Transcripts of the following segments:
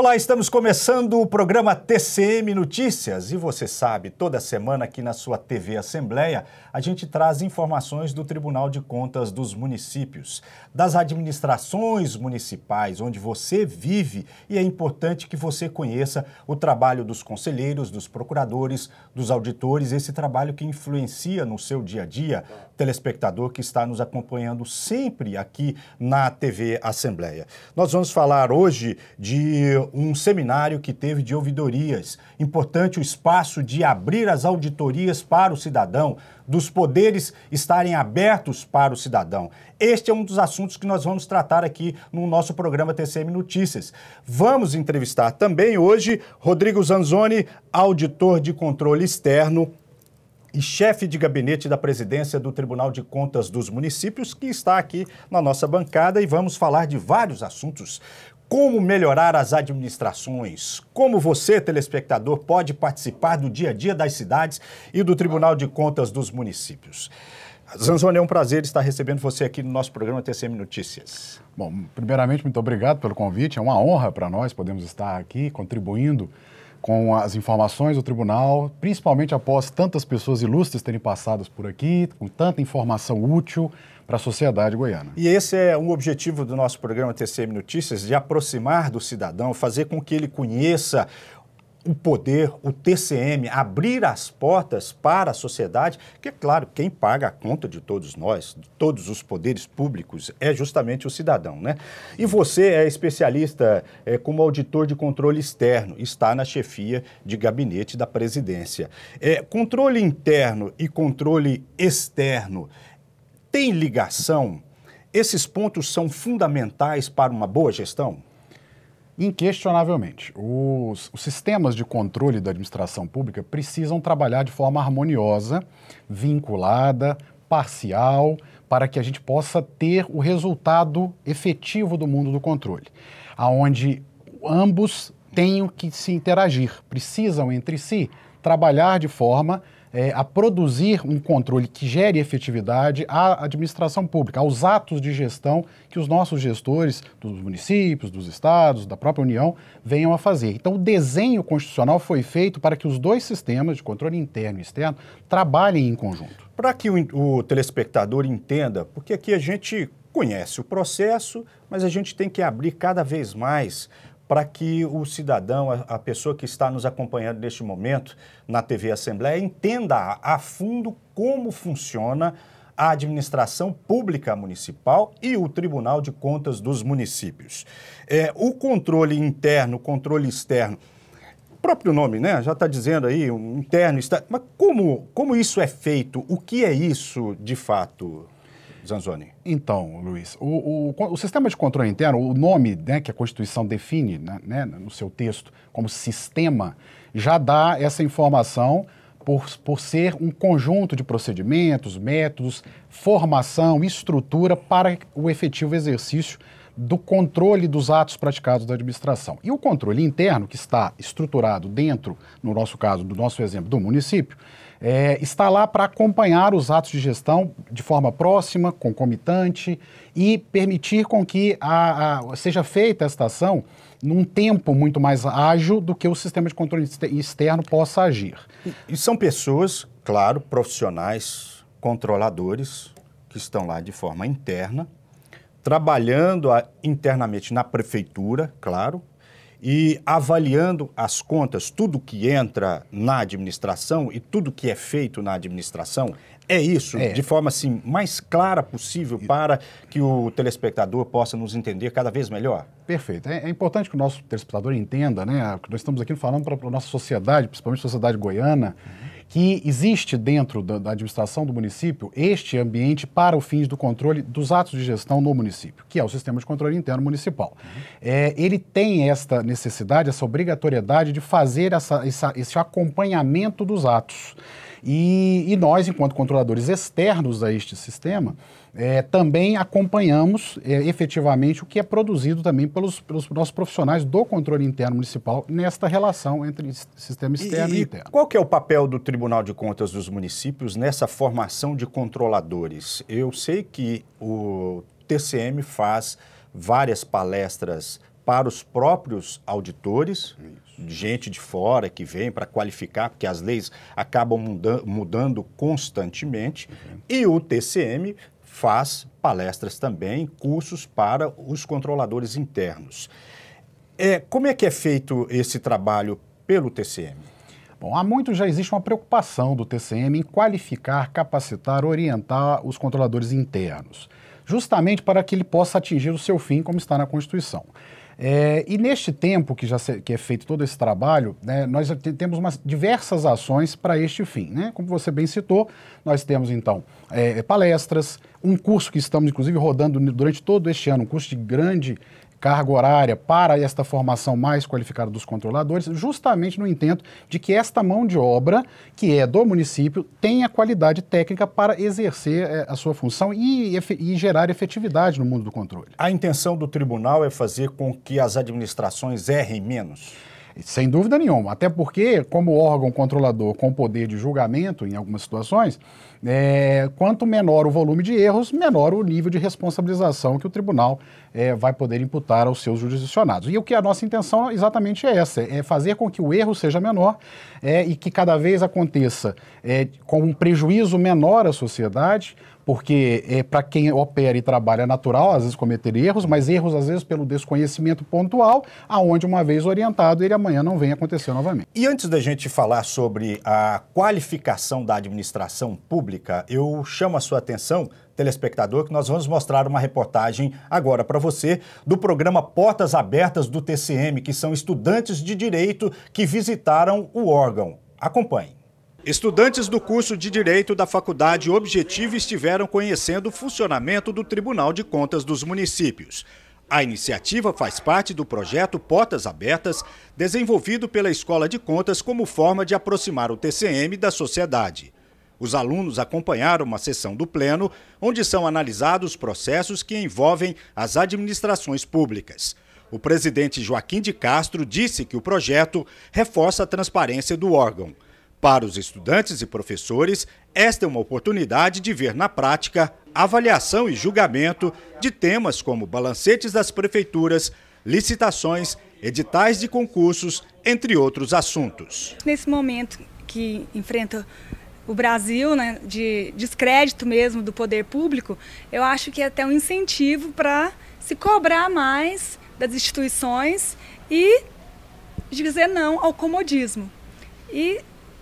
Olá, estamos começando o programa TCM Notícias e você sabe, toda semana aqui na sua TV Assembleia, a gente traz informações do Tribunal de Contas dos Municípios, das administrações municipais onde você vive e é importante que você conheça o trabalho dos conselheiros, dos procuradores, dos auditores, esse trabalho que influencia no seu dia a dia, telespectador que está nos acompanhando sempre aqui na TV Assembleia. Nós vamos falar hoje de um seminário que teve de ouvidorias. Importante o espaço de abrir as auditorias para o cidadão, dos poderes estarem abertos para o cidadão. Este é um dos assuntos que nós vamos tratar aqui no nosso programa TCM Notícias. Vamos entrevistar também hoje Rodrigo Zanzoni, auditor de controle externo e chefe de gabinete da presidência do Tribunal de Contas dos Municípios, que está aqui na nossa bancada e vamos falar de vários assuntos, como melhorar as administrações, como você, telespectador, pode participar do dia a dia das cidades e do Tribunal de Contas dos municípios. Zanzoni, é um prazer estar recebendo você aqui no nosso programa TCM Notícias. Bom, primeiramente, muito obrigado pelo convite. É uma honra para nós podermos estar aqui contribuindo com as informações do tribunal, principalmente após tantas pessoas ilustres terem passado por aqui, com tanta informação útil para a sociedade goiana. E esse é um objetivo do nosso programa TCM Notícias, de aproximar do cidadão, fazer com que ele conheça o poder, o TCM, abrir as portas para a sociedade, que é claro, quem paga a conta de todos nós, de todos os poderes públicos, é justamente o cidadão, né? E você é especialista é, como auditor de controle externo, está na chefia de gabinete da presidência. É, controle interno e controle externo tem ligação? Esses pontos são fundamentais para uma boa gestão? Inquestionavelmente. Os, os, sistemas de controle da administração pública precisam trabalhar de forma harmoniosa, vinculada, parcial, para que a gente possa ter o resultado efetivo do mundo do controle, aonde ambos têm que se interagir, precisam entre si trabalhar de forma é, a produzir um controle que gere efetividade à administração pública, aos atos de gestão que os nossos gestores dos municípios, dos estados, da própria União venham a fazer. Então, o desenho constitucional foi feito para que os dois sistemas de controle interno e externo trabalhem em conjunto. Para que o, o telespectador entenda, porque aqui a gente conhece o processo, mas a gente tem que abrir cada vez mais para que o cidadão, a, pessoa que está nos acompanhando neste momento na TV Assembleia, entenda a fundo como funciona a administração pública municipal e o Tribunal de Contas dos Municípios. É, o controle interno, controle externo, próprio nome, né? Já está dizendo aí, um interno, externo. Mas como, como isso é feito? O que é isso de fato? Zanzoni? Então, Luiz, o, o, o sistema de controle interno, o nome né, que a Constituição define né, né, no seu texto como sistema, já dá essa informação por, por ser um conjunto de procedimentos, métodos, formação, estrutura para o efetivo exercício do controle dos atos praticados da administração. E o controle interno, que está estruturado dentro, no nosso caso, do nosso exemplo, do município, é, está lá para acompanhar os atos de gestão de forma próxima, concomitante e permitir com que a, a, seja feita esta ação num tempo muito mais ágil do que o sistema de controle externo possa agir. E, e são pessoas, claro, profissionais, controladores, que estão lá de forma interna, trabalhando a, internamente na prefeitura, claro, e avaliando as contas, tudo que entra na administração e tudo que é feito na administração. É isso, é. de forma assim mais clara possível para que o telespectador possa nos entender cada vez melhor. Perfeito. É, é importante que o nosso telespectador entenda, né? Que nós estamos aqui falando para a nossa sociedade, principalmente a sociedade goiana. Uhum que existe dentro da, da administração do município este ambiente para o fins do controle dos atos de gestão no município, que é o sistema de controle interno municipal. Uhum. É, ele tem esta necessidade, essa obrigatoriedade de fazer essa, essa, esse acompanhamento dos atos. E, e nós, enquanto controladores externos a este sistema, é, também acompanhamos é, efetivamente o que é produzido também pelos, pelos nossos profissionais do controle interno municipal nesta relação entre sistema externo e, e interno. Qual é o papel do Tribunal de Contas dos Municípios nessa formação de controladores? Eu sei que o TCM faz várias palestras para os próprios auditores, Isso. gente de fora que vem para qualificar, porque as leis acabam muda mudando constantemente, uhum. e o TCM faz palestras também, cursos para os controladores internos. É, como é que é feito esse trabalho pelo TCM? Bom, há muito já existe uma preocupação do TCM em qualificar, capacitar, orientar os controladores internos, justamente para que ele possa atingir o seu fim, como está na Constituição. É, e neste tempo que já se, que é feito todo esse trabalho, né, nós temos umas, diversas ações para este fim. Né? Como você bem citou, nós temos então é, palestras, um curso que estamos inclusive rodando durante todo este ano, um curso de grande carga horária para esta formação mais qualificada dos controladores, justamente no intento de que esta mão de obra, que é do município, tenha qualidade técnica para exercer é, a sua função e, e, e gerar efetividade no mundo do controle. A intenção do tribunal é fazer com que as administrações errem menos? Sem dúvida nenhuma. Até porque, como órgão controlador com poder de julgamento em algumas situações, é, quanto menor o volume de erros, menor o nível de responsabilização que o tribunal é, vai poder imputar aos seus jurisdicionados. E o que é a nossa intenção exatamente é essa: é fazer com que o erro seja menor é, e que cada vez aconteça é, com um prejuízo menor à sociedade porque é, para quem opera e trabalha é natural às vezes cometer erros, mas erros às vezes pelo desconhecimento pontual, aonde uma vez orientado ele amanhã não vem acontecer novamente. E antes da gente falar sobre a qualificação da administração pública, eu chamo a sua atenção telespectador, que nós vamos mostrar uma reportagem agora para você do programa Portas Abertas do TCM, que são estudantes de direito que visitaram o órgão. Acompanhe. Estudantes do curso de Direito da Faculdade Objetivo estiveram conhecendo o funcionamento do Tribunal de Contas dos Municípios. A iniciativa faz parte do projeto Portas Abertas, desenvolvido pela Escola de Contas como forma de aproximar o TCM da sociedade. Os alunos acompanharam uma sessão do Pleno, onde são analisados processos que envolvem as administrações públicas. O presidente Joaquim de Castro disse que o projeto reforça a transparência do órgão. Para os estudantes e professores, esta é uma oportunidade de ver na prática avaliação e julgamento de temas como balancetes das prefeituras, licitações, editais de concursos, entre outros assuntos. Nesse momento que enfrenta o Brasil, né, de descrédito mesmo do poder público, eu acho que é até um incentivo para se cobrar mais das instituições e dizer não ao comodismo. E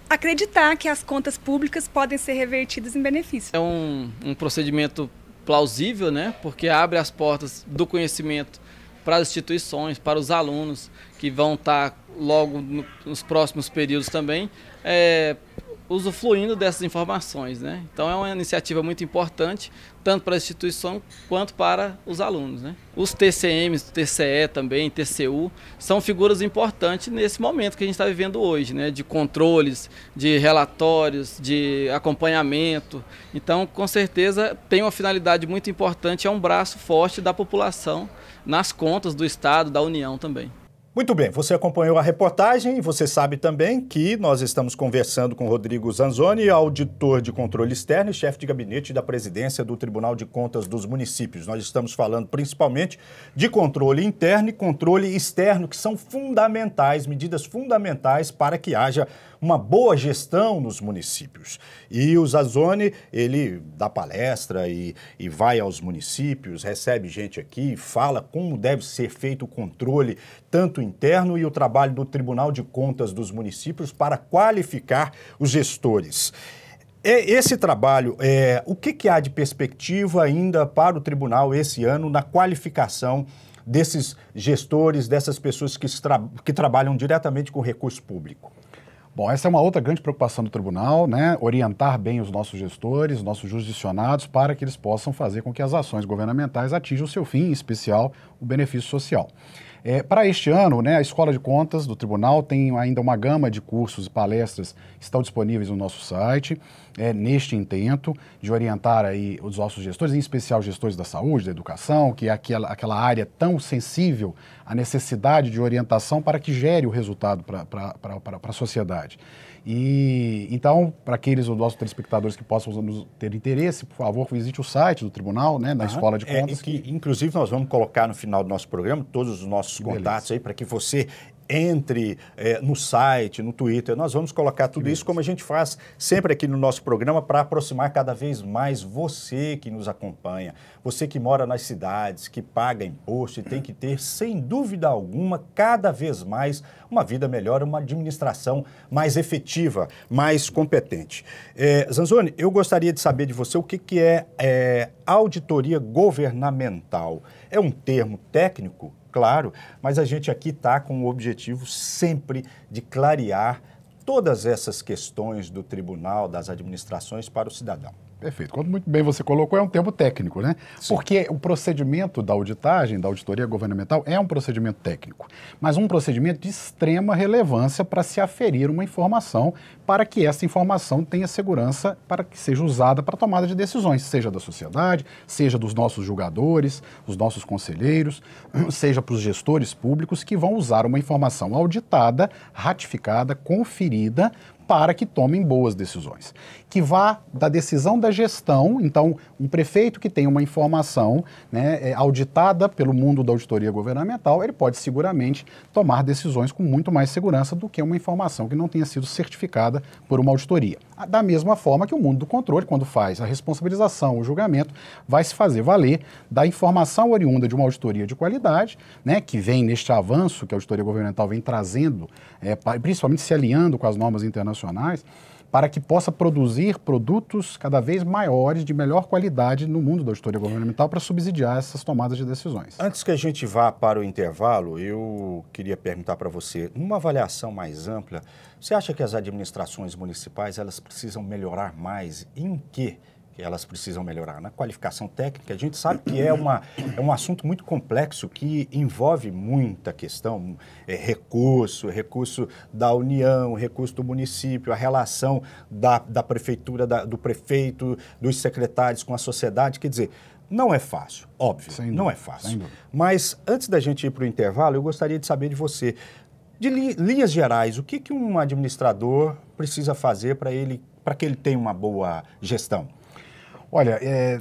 acreditar que as contas públicas podem ser revertidas em benefício. É um, um procedimento plausível, né? Porque abre as portas do conhecimento para as instituições, para os alunos que vão estar tá logo no, nos próximos períodos também, é, usufruindo dessas informações. Né? Então é uma iniciativa muito importante, tanto para a instituição quanto para os alunos. Né? Os TCMs, TCE também, TCU, são figuras importantes nesse momento que a gente está vivendo hoje, né? de controles, de relatórios, de acompanhamento. Então, com certeza, tem uma finalidade muito importante, é um braço forte da população nas contas do Estado, da União também. Muito bem, você acompanhou a reportagem e você sabe também que nós estamos conversando com Rodrigo Zanzoni, auditor de controle externo e chefe de gabinete da presidência do Tribunal de Contas dos Municípios. Nós estamos falando principalmente de controle interno e controle externo, que são fundamentais, medidas fundamentais para que haja uma boa gestão nos municípios. E o Zazone, ele dá palestra e, e vai aos municípios, recebe gente aqui, fala como deve ser feito o controle, tanto interno e o trabalho do Tribunal de Contas dos municípios para qualificar os gestores é, esse trabalho, é, o que, que, há de perspectiva ainda para o tribunal esse ano na qualificação desses gestores, dessas pessoas que, tra que trabalham diretamente com recurso público? Bom, essa é uma outra grande preocupação do tribunal, né? Orientar bem os nossos gestores, nossos jurisdicionados, para que eles possam fazer com que as ações governamentais atinjam o seu fim, em especial o benefício social. É, para este ano, né, a Escola de Contas do Tribunal tem ainda uma gama de cursos e palestras que estão disponíveis no nosso site, é, neste intento de orientar aí os nossos gestores, em especial gestores da saúde, da educação, que é aquela, aquela área tão sensível à necessidade de orientação para que gere o resultado para a sociedade. E então, para aqueles nossos telespectadores que possam ter interesse, por favor, visite o site do tribunal, né, da Escola de é, Contas. É, que, inclusive, nós vamos colocar no final do nosso programa todos os nossos que contatos beleza. aí para que você entre é, no site, no Twitter. Nós vamos colocar tudo isso como a gente faz sempre aqui no nosso programa para aproximar cada vez mais você que nos acompanha, você que mora nas cidades, que paga imposto e tem que ter, sem dúvida alguma, cada vez mais uma vida melhor, uma administração mais efetiva, mais competente. É, eh, Zanzoni, eu gostaria de saber de você o que, que é, é, auditoria governamental. É um termo técnico? claro, mas a gente aqui está com o objetivo sempre de clarear todas essas questões do tribunal, das administrações para o cidadão. Perfeito. Quanto muito bem você colocou, é um termo técnico, né? Sim. Porque o procedimento da auditagem, da auditoria governamental, é um procedimento técnico, mas um procedimento de extrema relevância para se aferir uma informação, para que essa informação tenha segurança, para que seja usada para tomada de decisões, seja da sociedade, seja dos nossos julgadores, os nossos conselheiros, seja para os gestores públicos que vão usar uma informação auditada, ratificada, conferida para que tomem boas decisões. Que vá da decisão da gestão, então, um prefeito que tem uma informação né, é, auditada pelo mundo da auditoria governamental, ele pode seguramente tomar decisões com muito mais segurança do que uma informação que não tenha sido certificada por uma auditoria. Da mesma forma que o mundo do controle, quando faz a responsabilização, o julgamento, vai se fazer valer da informação oriunda de uma auditoria de qualidade, né, que vem neste avanço que a auditoria governamental vem trazendo, é, principalmente se alinhando com as normas internacionais para que possa produzir produtos cada vez maiores, de melhor qualidade no mundo da auditoria governamental para subsidiar essas tomadas de decisões. Antes que a gente vá para o intervalo, eu queria perguntar para você, numa avaliação mais ampla, você acha que as administrações municipais elas precisam melhorar mais em quê? que elas precisam melhorar na qualificação técnica. A gente sabe que é, uma, é um assunto muito complexo que envolve muita questão, é, recurso, recurso da União, recurso do município, a relação da, da prefeitura, da, do prefeito, dos secretários com a sociedade. Quer dizer, não é fácil, óbvio, não é fácil. Mas antes da gente ir para o intervalo, eu gostaria de saber de você, de li, linhas gerais, o que, que um administrador precisa fazer para ele para que ele tenha uma boa gestão? Olha, é,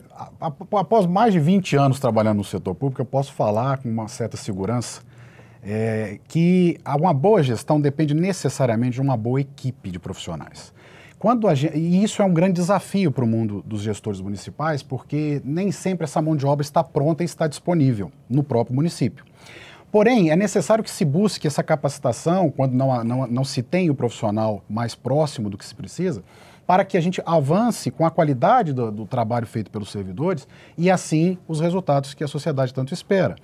após mais de 20 anos trabalhando no setor público, eu posso falar com uma certa segurança é, que uma boa gestão depende necessariamente de uma boa equipe de profissionais. Quando gente, e isso é um grande desafio para o mundo dos gestores municipais, porque nem sempre essa mão de obra está pronta e está disponível no próprio município. Porém, é necessário que se busque essa capacitação, quando não, não, não se tem o profissional mais próximo do que se precisa, para que a gente avance com a qualidade do, do trabalho feito pelos servidores e, assim, os resultados que a sociedade tanto espera.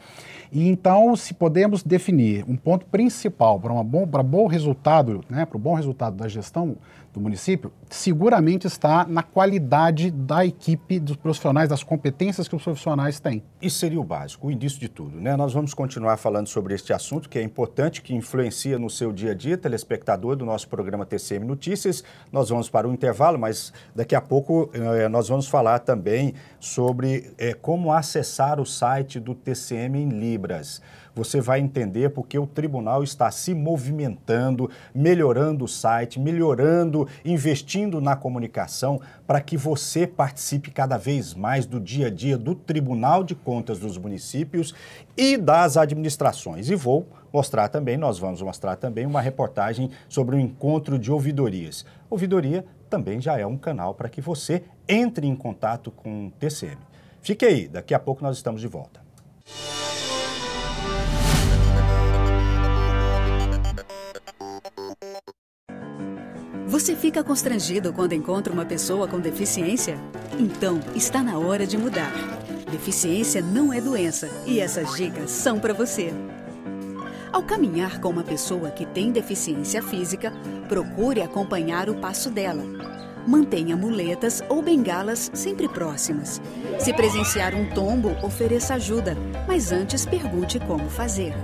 E então, se podemos definir um ponto principal para, um bom, para bom resultado, né, para o bom resultado da gestão do município, seguramente está na qualidade da equipe dos profissionais, das competências que os profissionais têm. Isso seria o básico, o início de tudo, né? Nós vamos continuar falando sobre este assunto que é importante, que influencia no seu dia a dia, telespectador do nosso programa TCM Notícias. Nós vamos para o intervalo, mas daqui a pouco eh, nós vamos falar também sobre eh, como acessar o site do TCM em Libras você vai entender porque o tribunal está se movimentando, melhorando o site, melhorando, investindo na comunicação para que você participe cada vez mais do dia a dia do Tribunal de Contas dos municípios e das administrações. E vou mostrar também, nós vamos mostrar também uma reportagem sobre o encontro de ouvidorias. Ouvidoria também já é um canal para que você entre em contato com o TCM. Fique aí, daqui a pouco nós estamos de volta. Você fica constrangido quando encontra uma pessoa com deficiência? Então, está na hora de mudar. Deficiência não é doença e essas dicas são para você. Ao caminhar com uma pessoa que tem deficiência física, procure acompanhar o passo dela. Mantenha muletas ou bengalas sempre próximas. Se presenciar um tombo, ofereça ajuda, mas antes pergunte como fazer.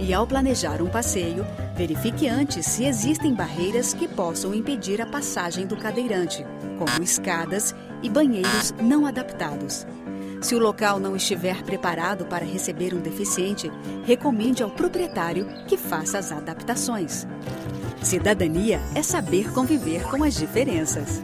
E ao planejar um passeio, verifique antes se existem barreiras que possam impedir a passagem do cadeirante, como escadas e banheiros não adaptados. Se o local não estiver preparado para receber um deficiente, recomende ao proprietário que faça as adaptações. Cidadania é saber conviver com as diferenças.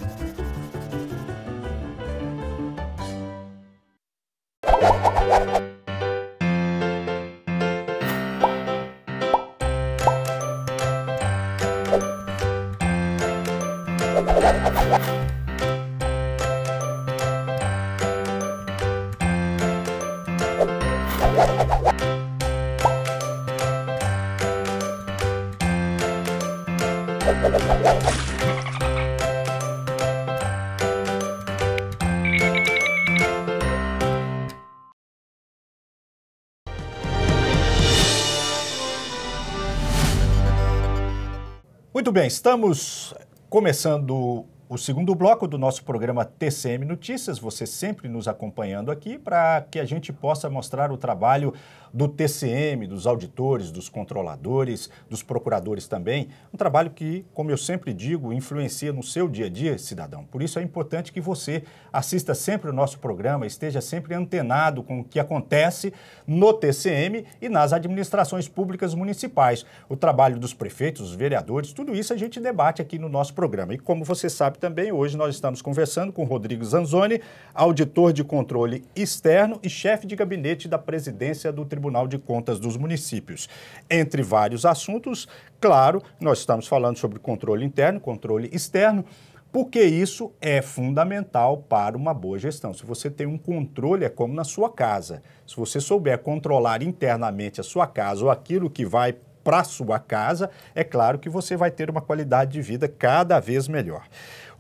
Muito bem, estamos começando o segundo bloco do nosso programa TCM Notícias, você sempre nos acompanhando aqui para que a gente possa mostrar o trabalho do TCM, dos auditores, dos controladores, dos procuradores também. Um trabalho que, como eu sempre digo, influencia no seu dia a dia, cidadão. Por isso é importante que você assista sempre o nosso programa, esteja sempre antenado com o que acontece no TCM e nas administrações públicas municipais. O trabalho dos prefeitos, dos vereadores, tudo isso a gente debate aqui no nosso programa. E como você sabe, também. Hoje nós estamos conversando com Rodrigo Zanzoni, auditor de controle externo e chefe de gabinete da presidência do Tribunal de Contas dos Municípios. Entre vários assuntos, claro, nós estamos falando sobre controle interno, controle externo porque isso é fundamental para uma boa gestão. Se você tem um controle, é como na sua casa. Se você souber controlar internamente a sua casa ou aquilo que vai para sua casa, é claro que você vai ter uma qualidade de vida cada vez melhor.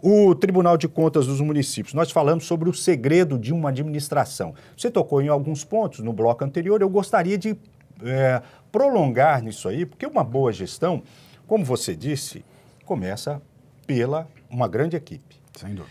O Tribunal de Contas dos Municípios, nós falamos sobre o segredo de uma administração. Você tocou em alguns pontos no bloco anterior, eu gostaria de é, prolongar nisso aí, porque uma boa gestão, como você disse, começa pela uma grande equipe. Sem dúvida.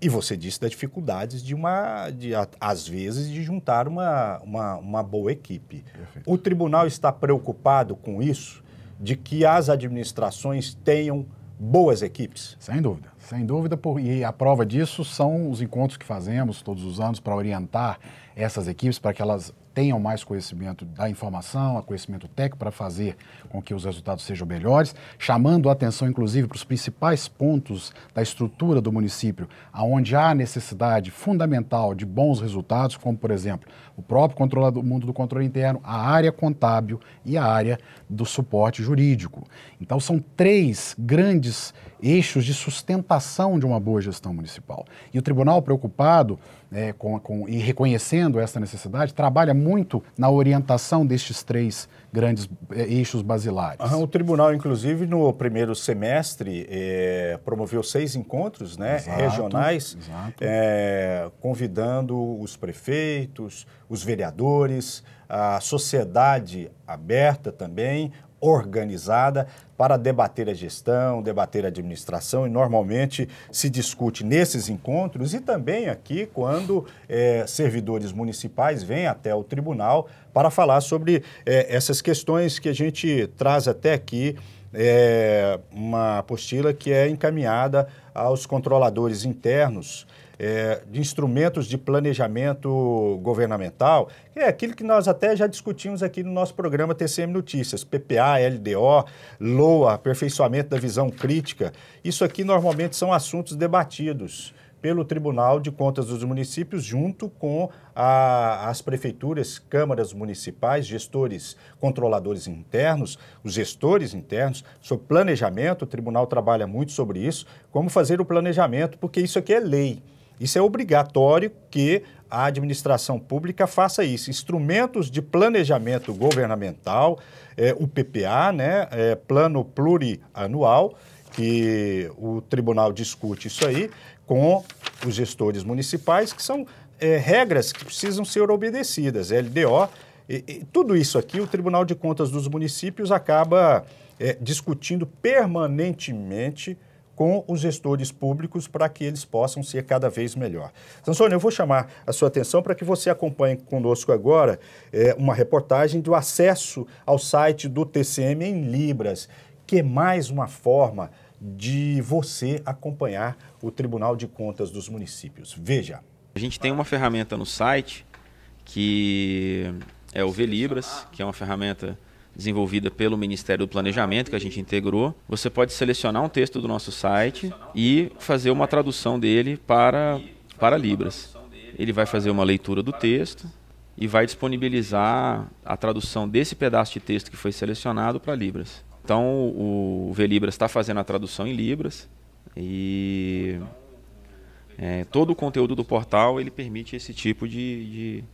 E você disse das dificuldades de uma, de, às vezes, de juntar uma, uma, uma boa equipe. Perfeito. O tribunal está preocupado com isso, de que as administrações tenham boas equipes? Sem dúvida. Sem dúvida, por, e a prova disso são os encontros que fazemos todos os anos para orientar essas equipes para que elas tenham mais conhecimento da informação, conhecimento técnico para fazer com que os resultados sejam melhores, chamando a atenção inclusive para os principais pontos da estrutura do município, aonde há necessidade fundamental de bons resultados, como por exemplo, o próprio controlador, mundo do controle interno, a área contábil e a área do suporte jurídico. Então são três grandes eixos de sustentação de uma boa gestão municipal. E o tribunal preocupado é, com, com, e reconhecendo essa necessidade, trabalha muito na orientação destes três grandes é, eixos basilares. O tribunal, inclusive, no primeiro semestre, é, promoveu seis encontros né, exato, regionais, exato. Eh, convidando os prefeitos, os vereadores, a sociedade aberta também, organizada, para debater a gestão, debater a administração, e normalmente se discute nesses encontros e também aqui quando é, servidores municipais vêm até o tribunal para falar sobre é, essas questões que a gente traz até aqui é, uma apostila que é encaminhada aos controladores internos é, de instrumentos de planejamento governamental, que é aquilo que nós até já discutimos aqui no nosso programa TCM Notícias, PPA, LDO, LOA, aperfeiçoamento da visão crítica. Isso aqui normalmente são assuntos debatidos pelo Tribunal de Contas dos Municípios, junto com a, as prefeituras, câmaras municipais, gestores, controladores internos, os gestores internos, sobre planejamento, o tribunal trabalha muito sobre isso, como fazer o planejamento, porque isso aqui é lei. Isso é obrigatório que a administração pública faça isso. Instrumentos de planejamento governamental, é, o PPA, né, é, plano plurianual, que o tribunal discute isso aí, com os gestores municipais, que são é, regras que precisam ser obedecidas. LDO, e, e, tudo isso aqui, o Tribunal de Contas dos Municípios acaba é, discutindo permanentemente com os gestores públicos para que eles possam ser cada vez melhor. Então, Sansone, eu vou chamar a sua atenção para que você acompanhe conosco agora é, uma reportagem do acesso ao site do TCM em Libras, que é mais uma forma de você acompanhar o Tribunal de Contas dos Municípios. Veja. A gente tem uma ferramenta no site que é o VLibras, que é uma ferramenta desenvolvida pelo Ministério do Planejamento, que a gente integrou. Você pode selecionar um texto do nosso site e fazer uma tradução dele para, para Libras. Ele vai fazer uma leitura do texto e vai disponibilizar a tradução desse pedaço de texto que foi selecionado para Libras. Então o Velibras está fazendo a tradução em Libras e é, todo o conteúdo do portal ele permite esse tipo de, de,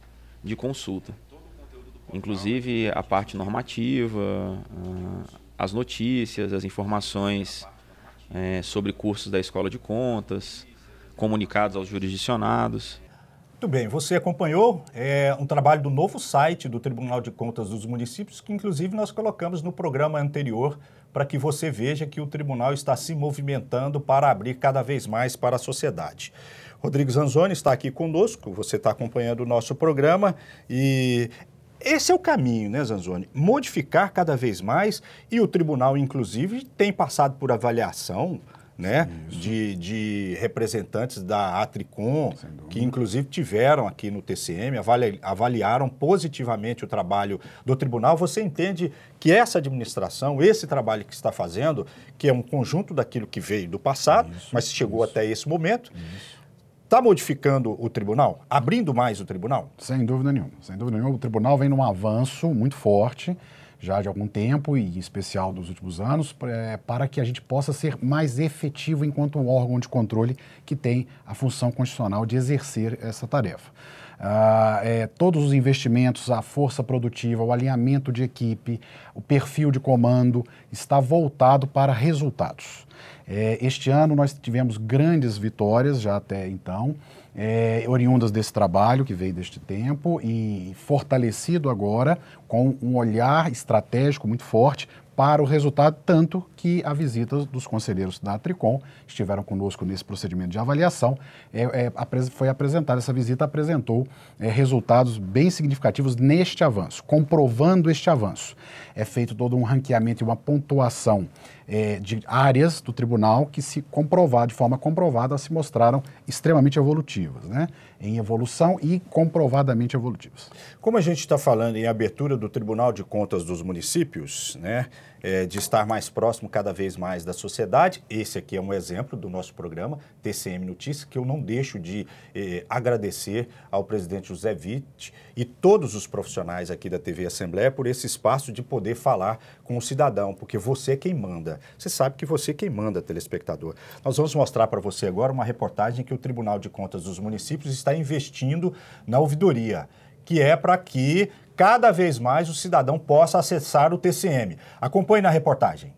de consulta. Inclusive a parte normativa, ah, as notícias, as informações é, sobre cursos da Escola de Contas, comunicados aos jurisdicionados. Muito bem, você acompanhou é, um trabalho do novo site do Tribunal de Contas dos Municípios, que inclusive nós colocamos no programa anterior, para que você veja que o tribunal está se movimentando para abrir cada vez mais para a sociedade. Rodrigo Zanzoni está aqui conosco, você está acompanhando o nosso programa e esse é o caminho, né, Zanzoni? Modificar cada vez mais e o tribunal, inclusive, tem passado por avaliação né? De, de, representantes da Atricom, que inclusive tiveram aqui no TCM, avali, avaliaram positivamente o trabalho do tribunal. Você entende que essa administração, esse trabalho que está fazendo, que é um conjunto daquilo que veio do passado, isso, mas chegou isso. até esse momento, está modificando o tribunal, abrindo mais o tribunal? Sem dúvida nenhuma, sem dúvida nenhuma. O tribunal vem num avanço muito forte já de algum tempo, e em especial dos últimos anos, é, para que a gente possa ser mais efetivo enquanto um órgão de controle que tem a função constitucional de exercer essa tarefa. Ah, é, todos os investimentos, a força produtiva, o alinhamento de equipe, o perfil de comando está voltado para resultados. É, este ano nós tivemos grandes vitórias já até então é, oriundas desse trabalho que veio deste tempo e fortalecido agora com um olhar estratégico muito forte para o resultado, tanto que a visita dos conselheiros da Tricom estiveram conosco nesse procedimento de avaliação, é, é, foi apresentada, essa visita apresentou é, resultados bem significativos neste avanço, comprovando este avanço. É feito todo um ranqueamento e uma pontuação é, de áreas do tribunal que se comprovar, de forma comprovada, se mostraram extremamente evolutivas, né? em evolução e comprovadamente evolutivas. Como a gente está falando em abertura do Tribunal de Contas dos Municípios, né? é, de estar mais próximo cada vez mais da sociedade. Esse aqui é um exemplo do nosso programa, TCM Notícias, que eu não deixo de é, agradecer ao presidente José Vitti e todos os profissionais aqui da TV Assembleia por esse espaço de poder falar com o cidadão, porque você é quem manda. Você sabe que você é quem manda, telespectador. Nós vamos mostrar para você agora uma reportagem que o Tribunal de Contas dos Municípios está investindo na ouvidoria que é para que cada vez mais o cidadão possa acessar o TCM. Acompanhe na reportagem.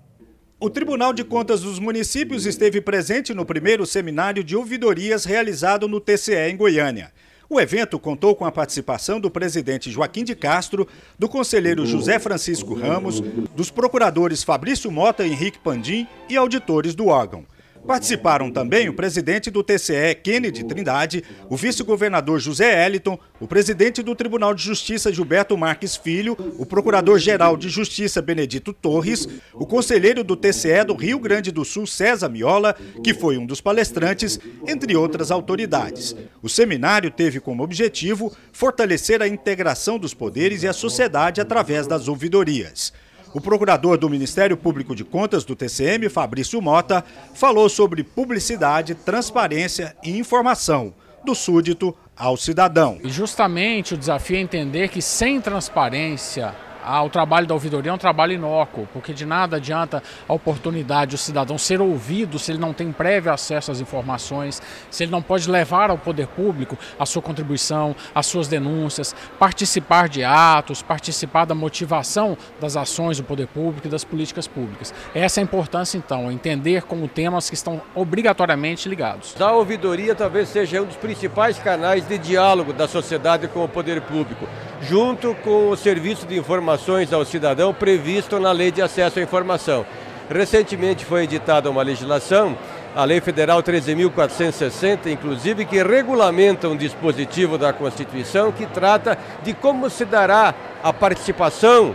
O Tribunal de Contas dos Municípios esteve presente no primeiro seminário de ouvidorias realizado no TCE em Goiânia. O evento contou com a participação do presidente Joaquim de Castro, do conselheiro José Francisco Ramos, dos procuradores Fabrício Mota e Henrique Pandim e auditores do órgão. Participaram também o presidente do TCE, Kennedy Trindade, o vice-governador José Eliton, o presidente do Tribunal de Justiça, Gilberto Marques Filho, o procurador-geral de Justiça, Benedito Torres, o conselheiro do TCE do Rio Grande do Sul, César Miola, que foi um dos palestrantes, entre outras autoridades. O seminário teve como objetivo fortalecer a integração dos poderes e a sociedade através das ouvidorias. O procurador do Ministério Público de Contas do TCM, Fabrício Mota, falou sobre publicidade, transparência e informação do súdito ao cidadão. E justamente o desafio é entender que sem transparência ao ah, trabalho da ouvidoria é um trabalho inócuo, porque de nada adianta a oportunidade do cidadão ser ouvido se ele não tem prévio acesso às informações, se ele não pode levar ao poder público a sua contribuição, as suas denúncias, participar de atos, participar da motivação das ações do poder público e das políticas públicas. Essa é a importância, então, é entender como temas que estão obrigatoriamente ligados. A ouvidoria talvez seja um dos principais canais de diálogo da sociedade com o poder público junto com o serviço de informações ao cidadão previsto na Lei de Acesso à Informação. Recentemente foi editada uma legislação, a Lei Federal 13.460, inclusive, que regulamenta um dispositivo da Constituição que trata de como se dará a participação,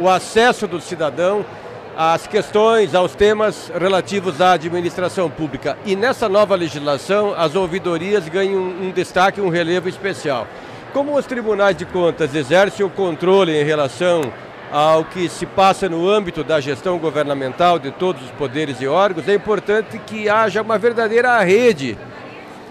o acesso do cidadão às questões, aos temas relativos à administração pública. E nessa nova legislação, as ouvidorias ganham um destaque, um relevo especial. Como os tribunais de contas exercem o controle em relação ao que se passa no âmbito da gestão governamental de todos os poderes e órgãos, é importante que haja uma verdadeira rede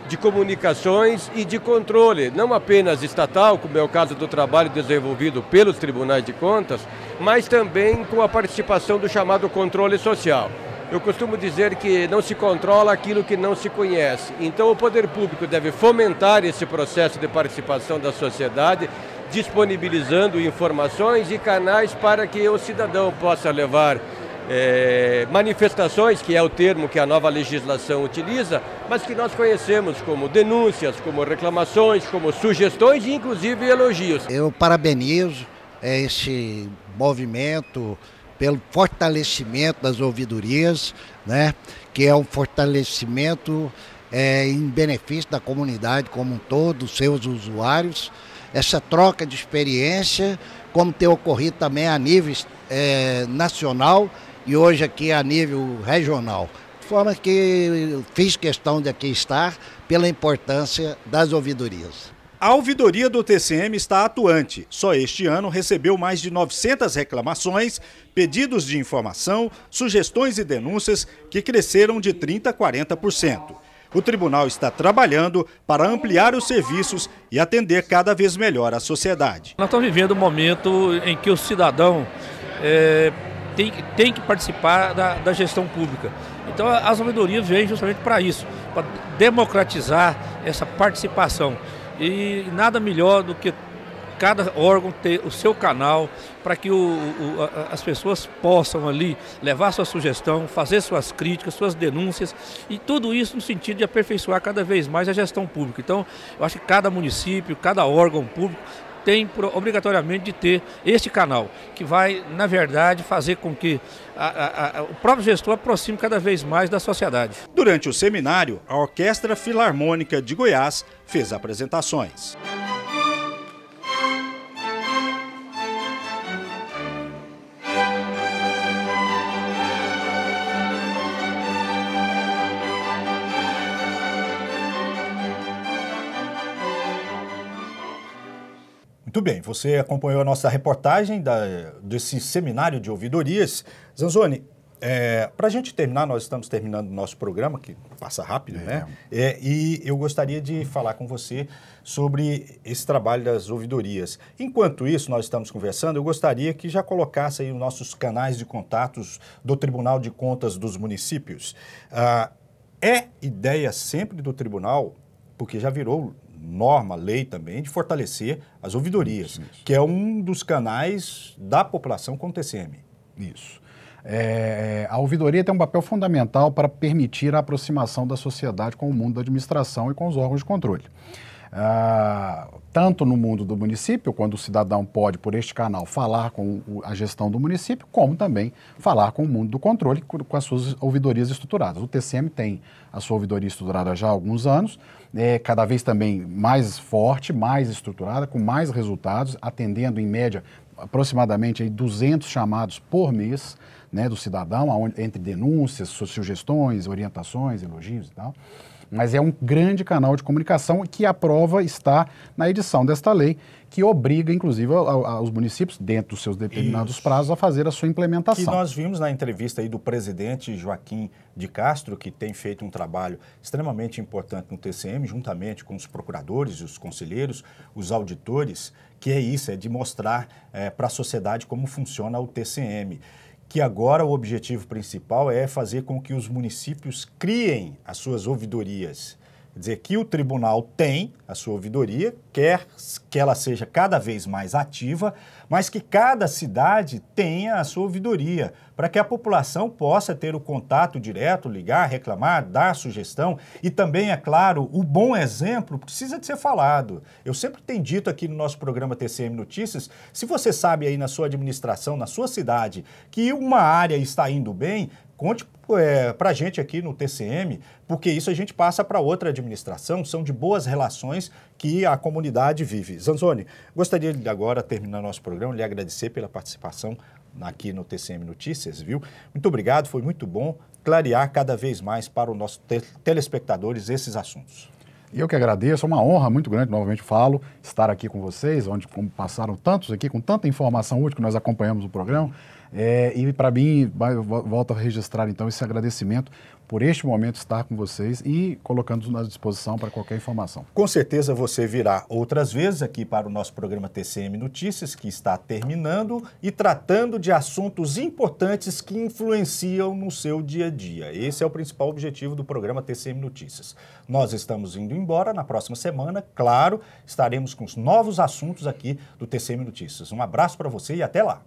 de comunicações e de controle, não apenas estatal, como é o caso do trabalho desenvolvido pelos tribunais de contas, mas também com a participação do chamado controle social. Eu costumo dizer que não se controla aquilo que não se conhece. Então, o poder público deve fomentar esse processo de participação da sociedade, disponibilizando informações e canais para que o cidadão possa levar é, manifestações, que é o termo que a nova legislação utiliza, mas que nós conhecemos como denúncias, como reclamações, como sugestões e, inclusive, elogios. Eu parabenizo eh, esse movimento pelo fortalecimento das ouvidorias, né, que é um fortalecimento é, em benefício da comunidade como um todo, dos seus usuários, essa troca de experiência, como tem ocorrido também a nível é, nacional e hoje aqui a nível regional. De forma que fiz questão de aqui estar pela importância das ouvidorias. A ouvidoria do TCM está atuante. Só este ano recebeu mais de 900 reclamações, pedidos de informação, sugestões e denúncias que cresceram de 30% a 40%. O tribunal está trabalhando para ampliar os serviços e atender cada vez melhor a sociedade. Nós estamos vivendo um momento em que o cidadão é, tem, tem, que participar da, da gestão pública. Então as ouvidorias vêm justamente para isso, para democratizar essa participação. E nada melhor do que cada órgão ter o seu canal para que o, o, a, as pessoas possam ali levar sua sugestão, fazer suas críticas, suas denúncias e tudo isso no sentido de aperfeiçoar cada vez mais a gestão pública. Então, eu acho que cada município, cada órgão público tem obrigatoriamente de ter este canal, que vai, na verdade, fazer com que a, a, a, o próprio gestor aproxime cada vez mais da sociedade. Durante o seminário, a Orquestra Filarmônica de Goiás fez apresentações. Muito bem, você acompanhou a nossa reportagem da, desse seminário de ouvidorias. Zanzoni, é, para a gente terminar, nós estamos terminando o nosso programa, que passa rápido, né? é. né? É, e eu gostaria de falar com você sobre esse trabalho das ouvidorias. Enquanto isso, nós estamos conversando, eu gostaria que já colocasse aí os nossos canais de contatos do Tribunal de Contas dos Municípios. Ah, é ideia sempre do Tribunal, porque já virou norma, lei também, de fortalecer as ouvidorias, isso, isso. que é um dos canais da população com o TCM. Isso. É, a ouvidoria tem um papel fundamental para permitir a aproximação da sociedade com o mundo da administração e com os órgãos de controle. Ah, tanto no mundo do município, quando o cidadão pode, por este canal, falar com a gestão do município, como também falar com o mundo do controle, com as suas ouvidorias estruturadas. O TCM tem a sua ouvidoria estruturada já há alguns anos, é cada vez também mais forte, mais estruturada, com mais resultados, atendendo em média aproximadamente aí, 200 chamados por mês né, do cidadão, entre denúncias, sugestões, orientações, elogios e tal. Mas é um grande canal de comunicação que a prova está na edição desta lei, que obriga, inclusive, aos municípios, dentro dos seus determinados Isso. prazos, a fazer a sua implementação. E nós vimos na entrevista aí do presidente Joaquim de Castro, que tem feito um trabalho extremamente importante no TCM, juntamente com os procuradores, os conselheiros, os auditores, que é isso, é de mostrar é, para a sociedade como funciona o TCM que agora o objetivo principal é fazer com que os municípios criem as suas ouvidorias Quer dizer, que o tribunal tem a sua ouvidoria, quer que ela seja cada vez mais ativa, mas que cada cidade tenha a sua ouvidoria, para que a população possa ter o contato direto, ligar, reclamar, dar sugestão. E também, é claro, o bom exemplo precisa de ser falado. Eu sempre tenho dito aqui no nosso programa TCM Notícias, se você sabe aí na sua administração, na sua cidade, que uma área está indo bem, Conte é, para a gente aqui no TCM, porque isso a gente passa para outra administração, são de boas relações que a comunidade vive. Zanzoni, gostaria de agora terminar nosso programa, lhe agradecer pela participação aqui no TCM Notícias, viu? Muito obrigado, foi muito bom clarear cada vez mais para os nossos te telespectadores esses assuntos. Eu que agradeço, é uma honra muito grande, novamente falo, estar aqui com vocês, onde passaram tantos aqui, com tanta informação útil que nós acompanhamos o programa. É, e para mim, volto a registrar então esse agradecimento por este momento estar com vocês e colocando-nos à disposição para qualquer informação. Com certeza você virá outras vezes aqui para o nosso programa TCM Notícias, que está terminando e tratando de assuntos importantes que influenciam no seu dia a dia. Esse é o principal objetivo do programa TCM Notícias. Nós estamos indo embora na próxima semana, claro, estaremos com os novos assuntos aqui do TCM Notícias. Um abraço para você e até lá!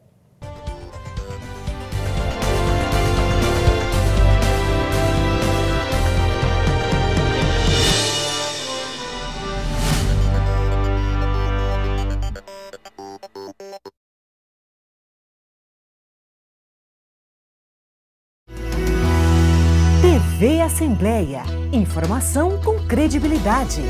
Assembleia. Informação com credibilidade.